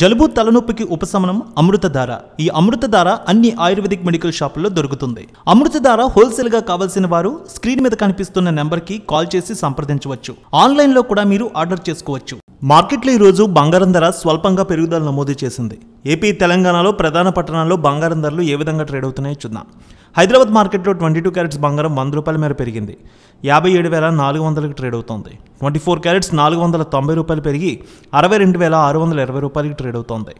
జలుబు తలనొప్పికి ఉపశమనం అమృతధార ఈ అమృతధార అన్ని ఆయుర్వేదిక్ మెడికల్ షాపుల్లో దొరుకుతుంది అమృతధార హోల్సేల్గా కావాల్సిన వారు స్క్రీన్ మీద కనిపిస్తున్న నెంబర్కి కాల్ చేసి సంప్రదించవచ్చు ఆన్లైన్లో కూడా మీరు ఆర్డర్ చేసుకోవచ్చు మార్కెట్లో ఈరోజు బంగారం ధర స్వల్పంగా పెరుగుదల నమోదు చేసింది ఏపీ తెలంగాణలో ప్రధాన పట్టణాల్లో బంగారం ధరలు ఏ విధంగా ట్రేడ్ అవుతున్నాయో చూద్దాం హైదరాబాద్ మార్కెట్లో ట్వంటీ టూ క్యారెట్స్ బంగారం వంద రూపాయల మేర పెరిగింది యాభై ఏడు వేల నాలుగు వందలకు ట్రేడ్ అవుతోంది ట్వంటీ ఫోర్ క్యారెట్స్ నాలుగు వందల తొంభై రూపాయలు పెరిగి అరవై రెండు వేల ఆరు వందల ఇరవై రూపాయలకి ట్రేడ్ అవుతోంది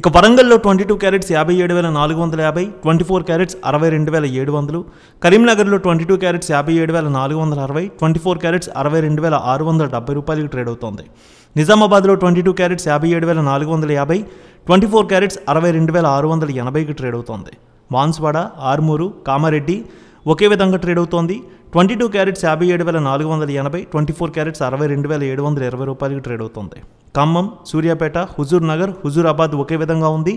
ఇక వరంగల్లో ట్వంటీ టూ క్యారెట్స్ యాభై ఏడు వేల నాలుగు వందల యాభై ట్వంటీ ఫోర్ క్యారెట్స్ అరవై రెండు వేల ఏడు వందలు కరీంనగర్లో ట్వంటీ టూ క్యారెట్స్ యాభై ఏడు వేల నాలుగు వందల అరవై ట్వంటీ ఫోర్ క్యారెట్స్ అరవై రెండు వేల ఆరు వందల డెబ్బై రూపాయలకి ట్రేడ్ అవుతోంది నిజామాబాద్లో ట్వంటీ టూ క్యారెట్స్ యాభై ఏడు వేల నాలుగు వందల యాభై ట్వంటీ ఫోర్ క్యారెట్స్ అరవై రెండు వేల ఆరు వందల ఎనభైకి ట్రేడ్ అవుతోంది బాన్స్వాడ ఆర్మూరు కామారెడ్డి ఒకే విధంగా ట్రేడ్ అవుతోంది ట్వంటీ టూ క్యారెట్స్ యాభై ఏడు వేల నాలుగు వందల ఎనభై ట్వంటీ ఫోర్ క్యారెట్స్ అరవై రెండు వేల ఏడు వందల ఇరవై రూపాయలకి ట్రేడ్ అవుతుంది ఖమ్మం సూర్యాపేట హుజూర్ నగర్ హుజూరాబాద్ ఒకే విధంగా ఉంది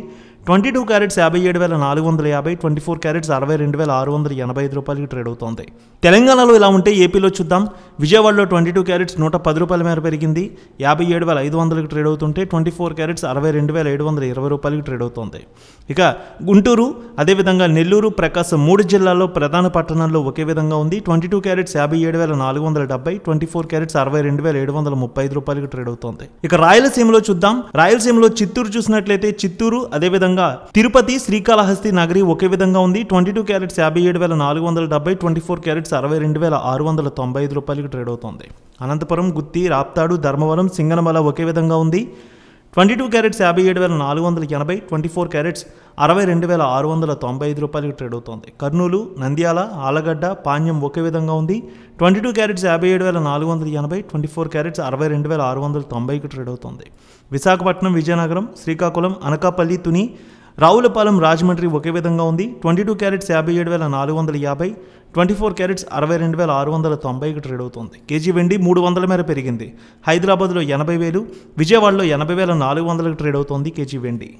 ట్వంటీ టూ క్యారెట్స్ యాభై ఏడు వేల నాలుగు వందల యాభై ట్వంటీ ఫోర్ క్యారెట్స్ అరవై రెండు వేల ఆరు వందల ఎనభై ఐదు రూపాయలకి ట్రేడ్ అవుతోంది తెలంగాణలో ఇలా ఉంటే ఏపీలో చూద్దాం విజయవాడలో ట్వంటీ టూ క్యారెట్స్ నూట పది రూపాయల మేర పెరిగింది యాభై ఏడు వేల ఐదు వందలకు ట్రేడ్ అవుతుంటే ట్వంటీ ఫోర్ క్యారెట్స్ అరవై రెండు వేల ఏడు వందల ఇరవై రూపాయలకి ట్రేడ్ అవుతుంది ఇక గుంటూరు అదేవిధంగా నెల్లూరు ప్రకాశం మూడు జిల్లాల్లో ప్రధాన పట్టణాల్లో ఒకే విధంగా ఉంది ట్వంటీ టూ క్యారెట్స్ యాభై ఏడు వేల నాలుగు వందల డెబ్బై ట్వంటీ ఫోర్ క్యారెట్స్ అరవై రెండు వేల ఏడు వందల ముప్పై ఐదు రూపాయలకి ట్రేడ్ అవుతుంది ఇక రాయలసీమలో చూద్దాం రాయలసీమలో చిత్తూరు చూసినట్లయితే చిత్తూరు అదేవిధంగా తిరుపతి శ్రీకాళహస్తి నగరి ఒకే విధంగా ఉంది ట్వంటీ టూ క్యారెట్స్ యాభై ఏడు వేల నాలుగు వందల డెబ్బై ట్వంటీ ఫోర్ క్యారెట్స్ అరవై రెండు వేల ఆరు వందల తొంభై ఐదు రూపాయలకి రూపాయలకు ట్రేడ్ అవుతోంది అనంతపురం గుత్తి రాప్తాడు ధర్మవరం సింగనమల ఒకే విధంగా ఉంది ట్వంటీ టూ క్యారెట్స్ యాభై ఏడు వేల నాలుగు వందల ఎనభై ట్వంటీ ఫోర్ క్యారెట్స్ అరవై రెండు వేల ఆరు వందల తొంభై ఐదు రూపాయలకు ట్రేడ్ అవుతోంది కర్నూలు నంద్యాల ఆలగడ్డ పాణ్యం ఒకే విధంగా ఉంది ట్వంటీ టూ క్యారెట్స్ యాభై ఏడు వేల నాలుగు వందల ఎనభై ట్వంటీ ఫోర్ క్యారెట్స్ అరవై రెండు వేల ఆరు వందల తొంభైకి ట్రేడ్ అవుతోంది విశాఖపట్నం విజయనగరం శ్రీకాకుళం అనకాపల్లి తుని రావులపాలెం రాజమండ్రి ఒకే విధంగా ఉంది ట్వంటీ టూ క్యారెట్స్ యాభై ఏడు వేల నాలుగు వందల యాభై ట్వంటీ ఫోర్ క్యారెట్స్ అరవై రెండు వేల ఆరు వందల తొంభైకి ట్రేడ్ అవుతుంది కేజీ వెండి మూడు వందల మేర పెరిగింది హైదరాబాద్లో ఎనభై వేలు విజయవాడలో ఎనభై వేల నాలుగు వందలకు ట్రేడ్ అవుతోంది కేజీ వెండి